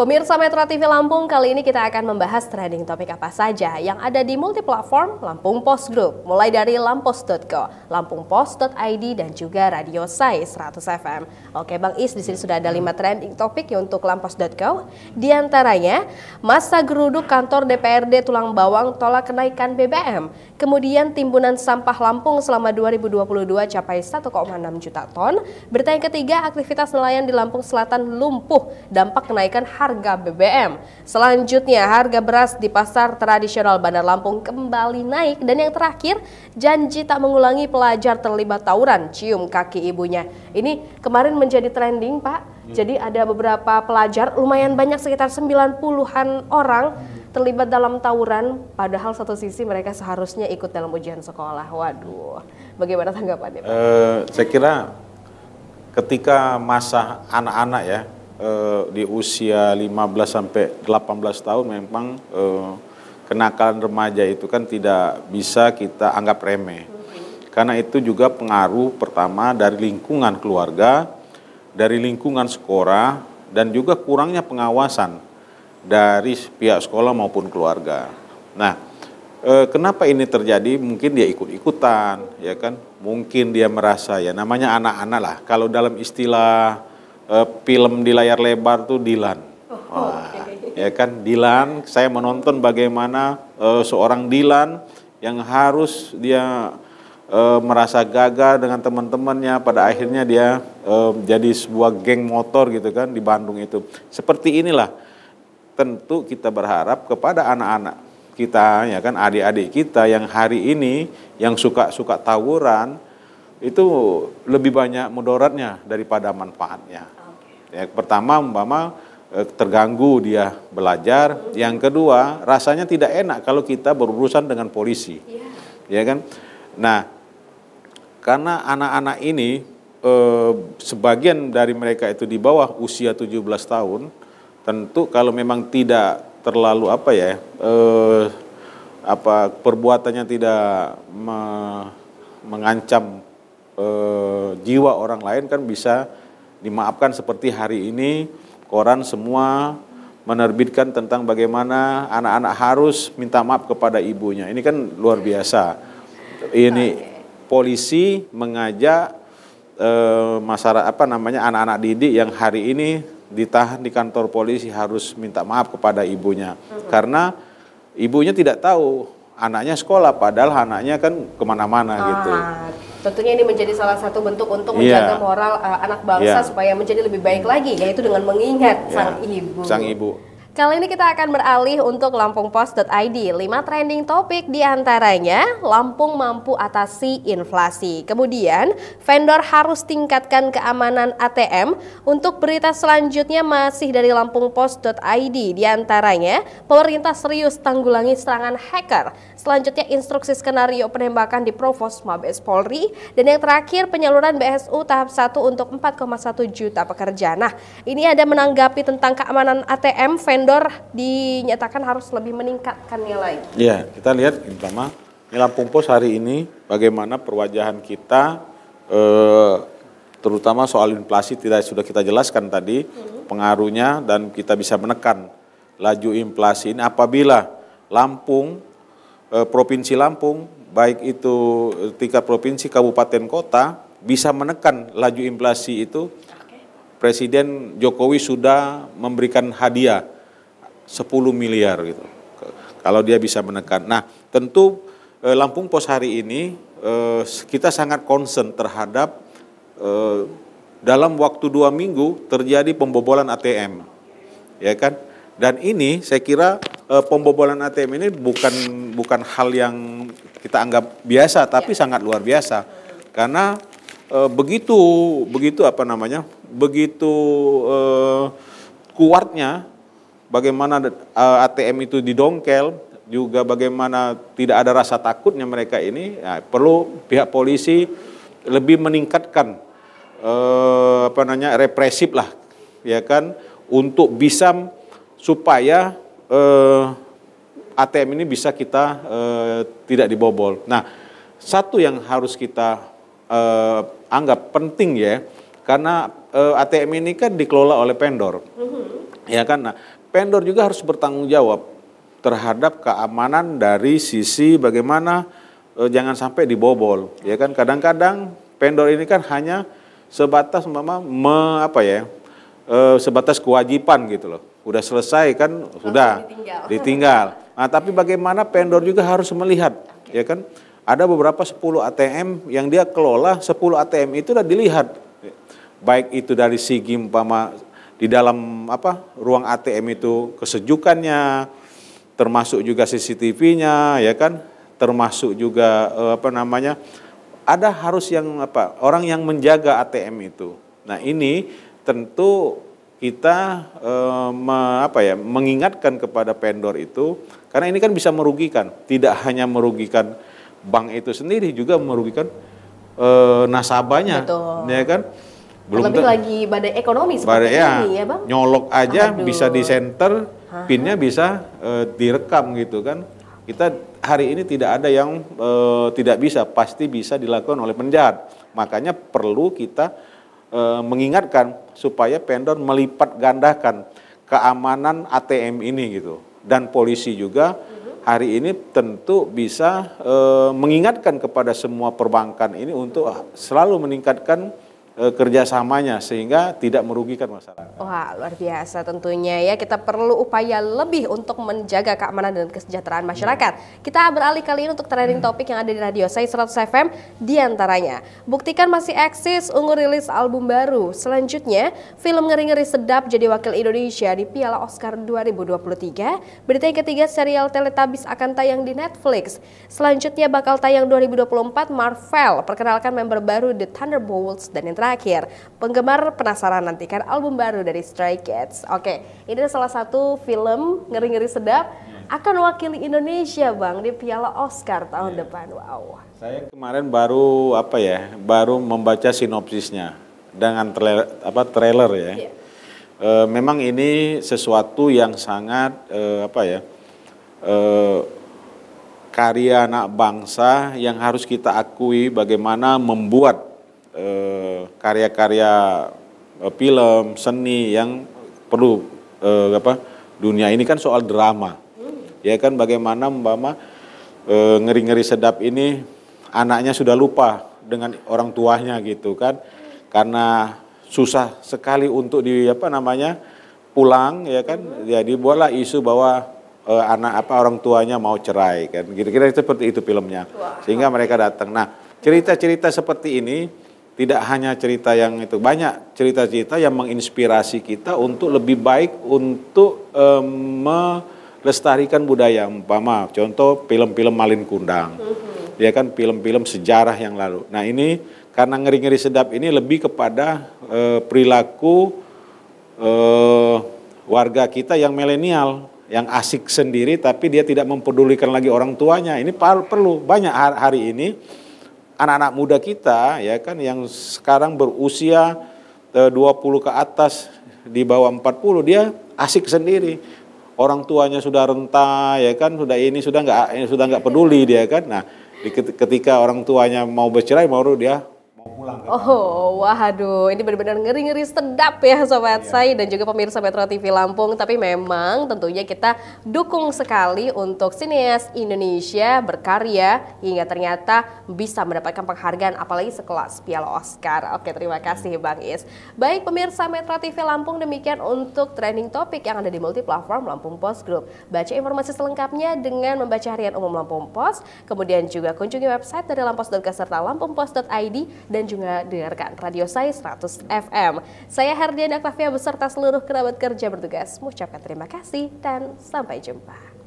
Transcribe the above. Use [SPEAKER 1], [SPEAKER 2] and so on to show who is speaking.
[SPEAKER 1] Pemirsa Metro TV Lampung, kali ini kita akan membahas trending topik apa saja yang ada di multiplatform Lampung Post Group, mulai dari lampos.co, lampungpost.id, dan juga Radio Sai 100 FM. Oke Bang Is, di sini sudah ada lima trending topik ya untuk lampos.co, di antaranya masa geruduk kantor DPRD Tulang Bawang tolak kenaikan BBM, kemudian timbunan sampah Lampung selama 2022 capai 1,6 juta ton, berita yang ketiga aktivitas nelayan di Lampung Selatan lumpuh dampak kenaikan harga harga BBM. Selanjutnya, harga beras di pasar tradisional Bandar Lampung kembali naik dan yang terakhir, janji tak mengulangi pelajar terlibat tawuran cium kaki ibunya. Ini kemarin menjadi trending, Pak. Hmm. Jadi ada beberapa pelajar lumayan banyak sekitar 90-an orang terlibat dalam tawuran padahal satu sisi mereka seharusnya ikut dalam ujian sekolah. Waduh. Bagaimana tanggapannya, Pak?
[SPEAKER 2] Uh, saya kira ketika masa anak-anak ya eh, di usia 15 sampai 18 tahun memang eh, kenakalan remaja itu kan tidak bisa kita anggap remeh. Karena itu juga pengaruh pertama dari lingkungan keluarga, dari lingkungan sekolah, dan juga kurangnya pengawasan dari pihak sekolah maupun keluarga. Nah, eh, kenapa ini terjadi? Mungkin dia ikut-ikutan, ya kan? Mungkin dia merasa ya namanya anak-anak lah. Kalau dalam istilah uh, film di layar lebar tuh Dilan. Oh, Wah, ya kan Dilan, saya menonton bagaimana uh, seorang Dilan yang harus dia uh, merasa gagal dengan teman-temannya, pada akhirnya dia uh, jadi sebuah geng motor gitu kan di Bandung itu. Seperti inilah tentu kita berharap kepada anak-anak kita ya kan adik-adik kita yang hari ini yang suka-suka tawuran itu lebih banyak mudaratnya daripada manfaatnya. Ya, pertama umpama eh, terganggu dia belajar. Yang kedua, rasanya tidak enak kalau kita berurusan dengan polisi. Iya. Ya, kan? Nah, karena anak-anak ini eh, sebagian dari mereka itu di bawah usia 17 tahun, tentu kalau memang tidak terlalu apa ya? Eh, apa perbuatannya tidak me mengancam eh, jiwa orang lain kan bisa dimaafkan seperti hari ini koran semua menerbitkan tentang bagaimana anak-anak harus minta maaf kepada ibunya. Ini kan luar biasa. Ini polisi mengajak e, masyarakat apa namanya anak-anak didik yang hari ini ditahan di kantor polisi harus minta maaf kepada ibunya hmm. karena ibunya tidak tahu anaknya sekolah padahal anaknya kan kemana-mana gitu. ah,
[SPEAKER 1] gitu. Tentunya ini menjadi salah satu bentuk untuk iya. menjaga moral uh, anak bangsa yeah. supaya menjadi lebih baik lagi, yaitu dengan mengingat yeah. sang ibu. Sang ibu. Kali ini kita akan beralih untuk lampungpos.id. 5 trending topik diantaranya Lampung mampu atasi inflasi. Kemudian, vendor harus tingkatkan keamanan ATM. Untuk berita selanjutnya masih dari lampungpos.id. Diantaranya, pemerintah serius tanggulangi serangan hacker. Selanjutnya, instruksi skenario penembakan di Provos Mabes Polri. Dan yang terakhir, penyaluran BSU tahap 1 untuk 4,1 juta pekerja. Nah, ini ada menanggapi tentang keamanan ATM vendor vendor dinyatakan harus lebih meningkatkan nilai.
[SPEAKER 2] Iya, kita lihat pertama nilai Pumpos hari ini bagaimana perwajahan kita eh, terutama soal inflasi tidak sudah kita jelaskan tadi hmm. pengaruhnya dan kita bisa menekan laju inflasi ini apabila Lampung eh, provinsi Lampung baik itu eh, tingkat provinsi kabupaten kota bisa menekan laju inflasi itu Presiden Jokowi sudah memberikan hadiah 10 miliar gitu. Kalau dia bisa menekan. Nah, tentu eh, Lampung Pos hari ini eh, kita sangat concern terhadap eh, dalam waktu dua minggu terjadi pembobolan ATM, ya kan? Dan ini saya kira eh, pembobolan ATM ini bukan bukan hal yang kita anggap biasa, tapi iya. sangat luar biasa karena eh, begitu begitu apa namanya begitu eh, kuatnya bagaimana eh, ATM itu didongkel, juga bagaimana tidak ada rasa takutnya mereka ini, ya, perlu pihak polisi lebih meningkatkan eh, apa namanya represif lah, ya kan, untuk bisa supaya eh, ATM ini bisa kita eh, tidak dibobol. Nah, satu yang harus kita eh, anggap penting ya, karena eh, ATM ini kan dikelola oleh vendor. Mm-hmm. Ya kan, nah, Vendor juga harus bertanggung jawab terhadap keamanan dari sisi bagaimana e, jangan sampai dibobol, ya kan? Kadang-kadang vendor ini kan hanya sebatas mama me, apa ya? E, sebatas kewajiban gitu loh. Udah selesai kan Langsung sudah ditinggal. ditinggal. Nah, tapi bagaimana vendor juga harus melihat, okay. ya kan? Ada beberapa 10 ATM yang dia kelola, 10 ATM itu udah dilihat. Baik itu dari segi umpama di dalam apa ruang ATM itu kesejukannya, termasuk juga CCTV-nya, ya kan, termasuk juga eh, apa namanya, ada harus yang apa orang yang menjaga ATM itu. Nah ini tentu kita eh, me, apa ya mengingatkan kepada vendor itu karena ini kan bisa merugikan, tidak hanya merugikan bank itu sendiri juga merugikan eh, nasabahnya, Betul. ya kan belum Lebih lagi
[SPEAKER 1] badai ekonomi seperti badai, ya. ini ya bang
[SPEAKER 2] nyolok aja Aduh. bisa di center Aha. pinnya bisa e, direkam gitu kan kita hari ini tidak ada yang e, tidak bisa pasti bisa dilakukan oleh penjahat makanya perlu kita e, mengingatkan supaya vendor melipat gandakan keamanan ATM ini gitu dan polisi juga mhm. hari ini tentu bisa e, mengingatkan kepada semua perbankan ini untuk selalu meningkatkan Eh, kerjasamanya sehingga tidak merugikan masyarakat.
[SPEAKER 1] Wah, luar biasa tentunya ya. Kita perlu upaya lebih untuk menjaga keamanan dan kesejahteraan masyarakat. Kita beralih kali ini untuk trending hmm. topik yang ada di Radio Say 100 FM di antaranya. Buktikan masih eksis Ungu rilis album baru. Selanjutnya, film ngeri-ngeri sedap jadi wakil Indonesia di Piala Oscar 2023. Berita yang ketiga, serial Teletubbies akan tayang di Netflix. Selanjutnya bakal tayang 2024 Marvel perkenalkan member baru The Thunderbolts dan yang terakhir, penggemar penasaran nantikan album baru dari Stray Cats. Oke, ini salah satu film ngeri-ngeri sedap akan wakili Indonesia bang di Piala Oscar tahun yeah. depan. Wow.
[SPEAKER 2] Saya kemarin baru apa ya, baru membaca sinopsisnya dengan trailer, apa trailer ya. Yeah. Iya. E, memang ini sesuatu yang sangat e, apa ya. E, karya anak bangsa yang harus kita akui bagaimana membuat eh, karya -karya Eh, film, seni yang perlu eh, apa dunia ini kan soal drama. Hmm. Ya kan bagaimana umpama eh, ngeri-ngeri sedap ini anaknya sudah lupa dengan orang tuanya gitu kan. Karena susah sekali untuk di apa namanya pulang ya kan. Jadi ya, buatlah isu bahwa eh, anak apa orang tuanya mau cerai kan. Kira-kira seperti itu filmnya. Wah. Sehingga mereka datang. Nah, cerita-cerita seperti ini tidak hanya cerita yang itu, banyak cerita-cerita yang menginspirasi kita untuk lebih baik untuk um, melestarikan budaya. Umpama, contoh film-film Malin Kundang, mm-hmm. ya kan film-film sejarah yang lalu. Nah ini karena ngeri-ngeri sedap ini lebih kepada uh, perilaku uh, warga kita yang milenial yang asik sendiri tapi dia tidak mempedulikan lagi orang tuanya. Ini perlu banyak hari ini anak-anak muda kita ya kan yang sekarang berusia 20 eh, ke atas di bawah 40 dia asik sendiri. Orang tuanya sudah renta ya kan sudah ini sudah nggak eh, sudah enggak peduli dia kan. Nah, ketika orang tuanya mau bercerai baru dia Kan?
[SPEAKER 1] Oh, waduh, ini benar-benar ngeri-ngeri sedap ya sobat yeah. saya dan juga pemirsa Metro TV Lampung. Tapi memang tentunya kita dukung sekali untuk sineas Indonesia berkarya hingga ternyata bisa mendapatkan penghargaan apalagi sekelas Piala Oscar. Oke, terima kasih Bang Is. Baik pemirsa Metro TV Lampung demikian untuk trending topik yang ada di multi platform Lampung Post Group. Baca informasi selengkapnya dengan membaca harian umum Lampung Post, kemudian juga kunjungi website dari lampos.com serta lampungpost.id dan juga dengarkan radio Sai 100 FM. Saya Herdian Aktavia beserta seluruh kerabat kerja bertugas mengucapkan terima kasih dan sampai jumpa.